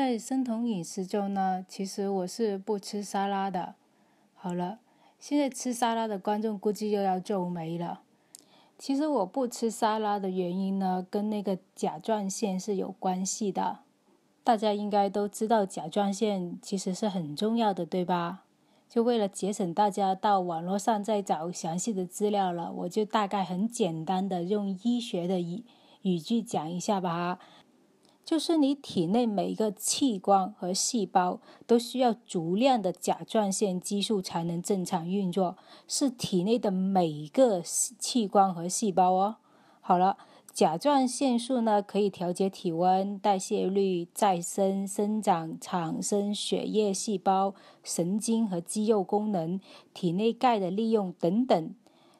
在生酮饮食中呢，其实我是不吃沙拉的。好了，现在吃沙拉的观众估计又要皱眉了。其实我不吃沙拉的原因呢，跟那个甲状腺是有关系的。大家应该都知道甲状腺其实是很重要的，对吧？就为了节省大家到网络上再找详细的资料了，我就大概很简单的用医学的语语句讲一下吧。就是你体内每一个器官和细胞都需要足量的甲状腺激素才能正常运作，是体内的每一个器官和细胞哦。好了，甲状腺素呢可以调节体温、代谢率、再生、生长、产生血液细胞、神经和肌肉功能、体内钙的利用等等。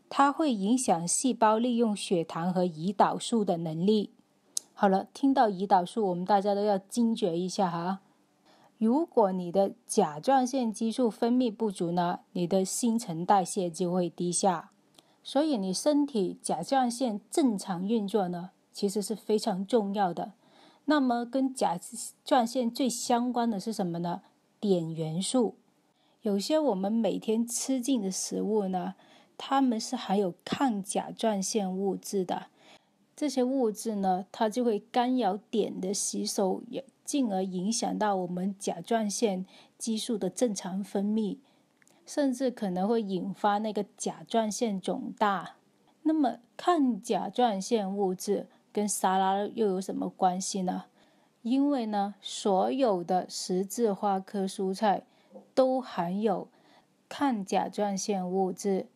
它会影响细胞利用血糖和胰岛素的能力。好了，听到胰岛素，我们大家都要惊觉一下哈。如果你的甲状腺激素分泌不足呢，你的新陈代谢就会低下，所以你身体甲状腺正常运作呢，其实是非常重要的。那么跟甲状腺最相关的是什么呢？碘元素。有些我们每天吃进的食物呢，它们是含有抗甲状腺物质的。这些物质呢，它就会干扰碘的吸收，也进而影响到我们甲状腺激素的正常分泌，甚至可能会引发那个甲状腺肿大。那么，抗甲状腺物质跟沙拉又有什么关系呢？因为呢，所有的十字花科蔬菜都含有抗甲状腺物质。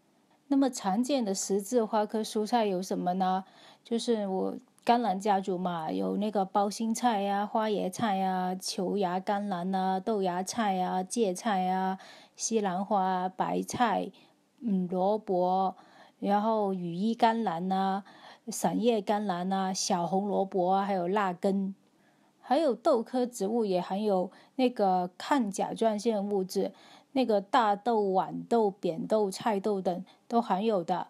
那么常见的十字花科蔬菜有什么呢？就是我甘蓝家族嘛，有那个包心菜呀、花椰菜呀、球芽甘蓝啊、豆芽菜呀、芥菜呀、西兰花、白菜，嗯，萝卜，然后羽衣甘蓝啊、散叶甘蓝啊、小红萝卜啊，还有辣根，还有豆科植物也含有那个抗甲状腺物质。那个大豆、豌豆、扁豆、菜豆等都含有的。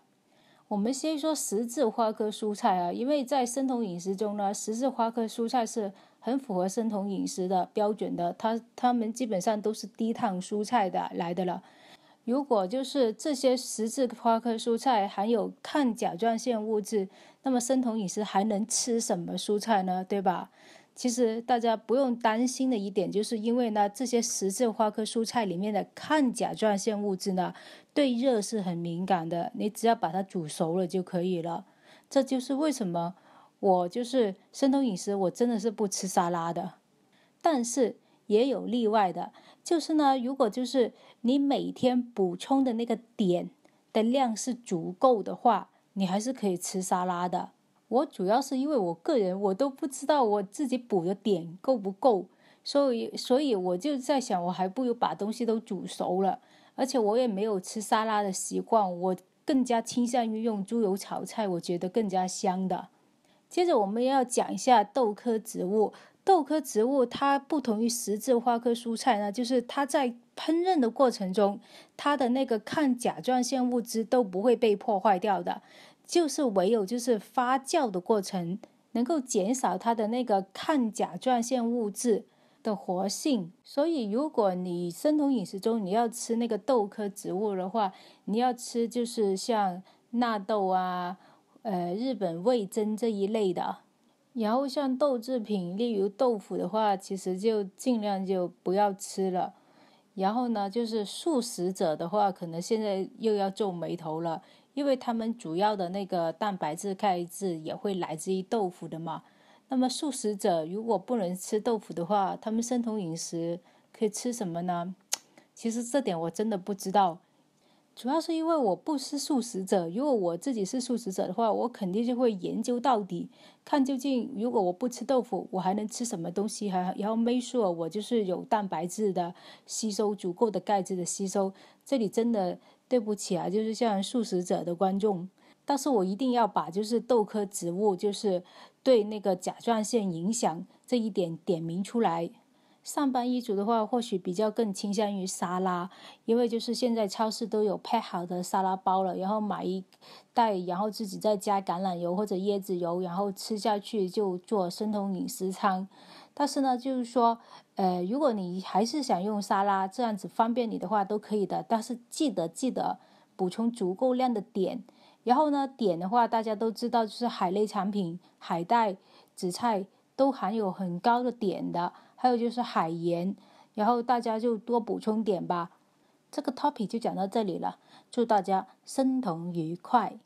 我们先说十字花科蔬菜啊，因为在生酮饮食中呢，十字花科蔬菜是很符合生酮饮食的标准的。它它们基本上都是低碳蔬菜的来的了。如果就是这些十字花科蔬菜含有抗甲状腺物质，那么生酮饮食还能吃什么蔬菜呢？对吧？其实大家不用担心的一点，就是因为呢，这些十字花科蔬菜里面的抗甲状腺物质呢，对热是很敏感的。你只要把它煮熟了就可以了。这就是为什么我就是生酮饮食，我真的是不吃沙拉的。但是也有例外的，就是呢，如果就是你每天补充的那个碘的量是足够的话，你还是可以吃沙拉的。我主要是因为我个人，我都不知道我自己补的点够不够，所以所以我就在想，我还不如把东西都煮熟了，而且我也没有吃沙拉的习惯，我更加倾向于用猪油炒菜，我觉得更加香的。接着我们要讲一下豆科植物，豆科植物它不同于十字花科蔬菜呢，就是它在烹饪的过程中，它的那个抗甲状腺物质都不会被破坏掉的。就是唯有就是发酵的过程能够减少它的那个抗甲状腺物质的活性，所以如果你生酮饮食中你要吃那个豆科植物的话，你要吃就是像纳豆啊，呃，日本味噌这一类的，然后像豆制品，例如豆腐的话，其实就尽量就不要吃了。然后呢，就是素食者的话，可能现在又要皱眉头了。因为他们主要的那个蛋白质、钙质也会来自于豆腐的嘛。那么素食者如果不能吃豆腐的话，他们生酮饮食可以吃什么呢？其实这点我真的不知道。主要是因为我不吃素食者，如果我自己是素食者的话，我肯定就会研究到底，看究竟如果我不吃豆腐，我还能吃什么东西？还然后没说我就是有蛋白质的，吸收足够的钙质的吸收。这里真的对不起啊，就是像素食者的观众，但是我一定要把就是豆科植物就是对那个甲状腺影响这一点点明出来。上班一族的话，或许比较更倾向于沙拉，因为就是现在超市都有配好的沙拉包了，然后买一袋，然后自己再加橄榄油或者椰子油，然后吃下去就做生酮饮食餐。但是呢，就是说，呃，如果你还是想用沙拉这样子方便你的话，都可以的。但是记得记得补充足够量的碘。然后呢，碘的话，大家都知道就是海类产品，海带、紫菜。都含有很高的碘的，还有就是海盐，然后大家就多补充点吧。这个 topic 就讲到这里了，祝大家生酮愉快。